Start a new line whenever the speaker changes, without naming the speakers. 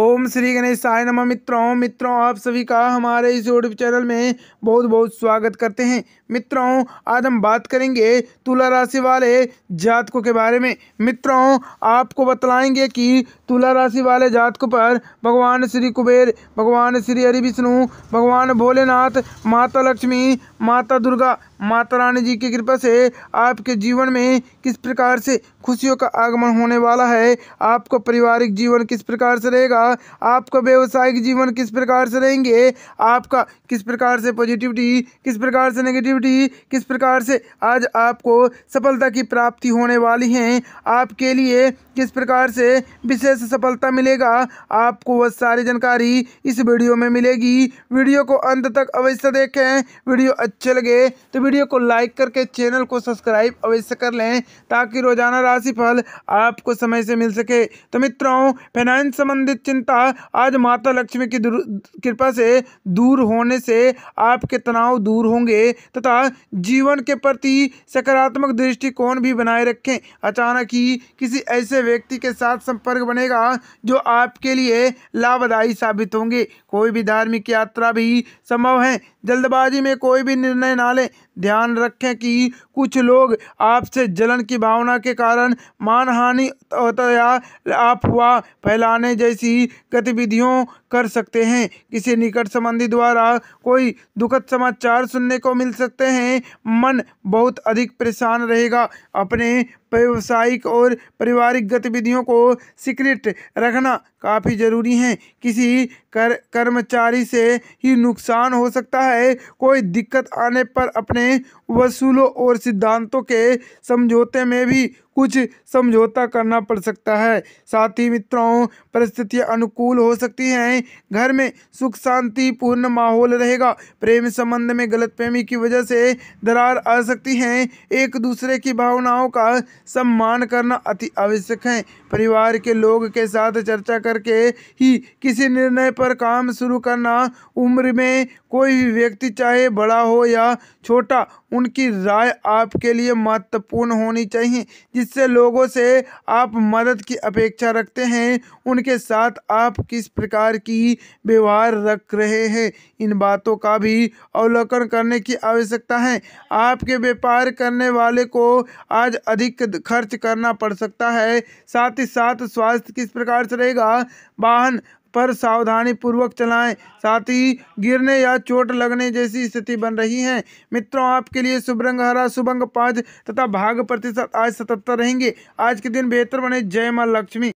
ओम श्री गणेश साय नमा मित्रों मित्रों आप सभी का हमारे इस यूट्यूब चैनल में बहुत बहुत स्वागत करते हैं मित्रों आज हम बात करेंगे तुला राशि वाले जातकों के बारे में मित्रों आपको बतलाएंगे कि तुला राशि वाले जातकों पर भगवान श्री कुबेर भगवान श्री हरि विष्णु भगवान भोलेनाथ माता लक्ष्मी माता दुर्गा माता रानी जी की कृपा से आपके जीवन में किस प्रकार से खुशियों का आगमन होने वाला है आपको पारिवारिक जीवन किस प्रकार से रहेगा आपका व्यवसायिक जीवन किस प्रकार से रहेंगे आपका किस प्रकार से पॉजिटिविटी किस प्रकार से नेगेटिविटी किस प्रकार से आज आपको सफलता की प्राप्ति होने वाली है आपके लिए किस प्रकार से विशेष सफलता मिलेगा आपको वह सारी जानकारी इस वीडियो में मिलेगी वीडियो को अंत तक अवश्य देखें वीडियो अच्छे लगे तो वीडियो को लाइक करके चैनल को सब्सक्राइब अवश्य कर लें ताकि रोजाना राशिफल आपको समय से मिल सके तो मित्रों फाइनेंस संबंधित चिंता आज माता लक्ष्मी की कृपा से दूर होने से आपके तनाव दूर होंगे तथा जीवन के प्रति सकारात्मक दृष्टिकोण भी बनाए रखें अचानक ही किसी ऐसे व्यक्ति के साथ संपर्क बनेगा जो आपके लिए लाभदायी साबित होंगे कोई भी धार्मिक यात्रा भी संभव है जल्दबाजी में कोई भी निर्णय ना लें ध्यान रखें कि कुछ लोग आपसे जलन की भावना के कारण मानहानि या अफवाह फैलाने जैसी गतिविधियों कर सकते हैं किसी निकट संबंधी द्वारा कोई दुखद समाचार सुनने को मिल सकते हैं मन बहुत अधिक परेशान रहेगा अपने व्यावसायिक और पारिवारिक गतिविधियों को सीक्रेट रखना काफ़ी ज़रूरी है किसी कर कर्मचारी से ही नुकसान हो सकता है कोई दिक्कत आने पर अपने वसूलों और सिद्धांतों के समझौते में भी कुछ समझौता करना पड़ सकता है साथ ही मित्रों परिस्थितियां अनुकूल हो सकती हैं घर में सुख शांति पूर्ण माहौल रहेगा प्रेम संबंध में गलत प्रेमी की वजह से दरार आ सकती है एक दूसरे की भावनाओं का सम्मान करना अति आवश्यक है परिवार के लोग के साथ चर्चा करके ही किसी निर्णय पर काम शुरू करना उम्र में कोई भी व्यक्ति चाहे बड़ा हो या छोटा उनकी राय आपके लिए महत्वपूर्ण होनी चाहिए जिससे लोगों से आप मदद की अपेक्षा रखते हैं उनके साथ आप किस प्रकार की व्यवहार रख रहे हैं इन बातों का भी अवलोकन करने की आवश्यकता है आपके व्यापार करने वाले को आज अधिक खर्च करना पड़ सकता है साथ ही साथ स्वास्थ्य किस प्रकार से रहेगा वाहन पर सावधानी पूर्वक चलाएं साथ ही गिरने या चोट लगने जैसी स्थिति बन रही है मित्रों आपके लिए शुभ रंग हरा शुभ अंग पाँच तथा भाग प्रतिशत आज सतहत्तर रहेंगे आज के दिन बेहतर बने जय माँ लक्ष्मी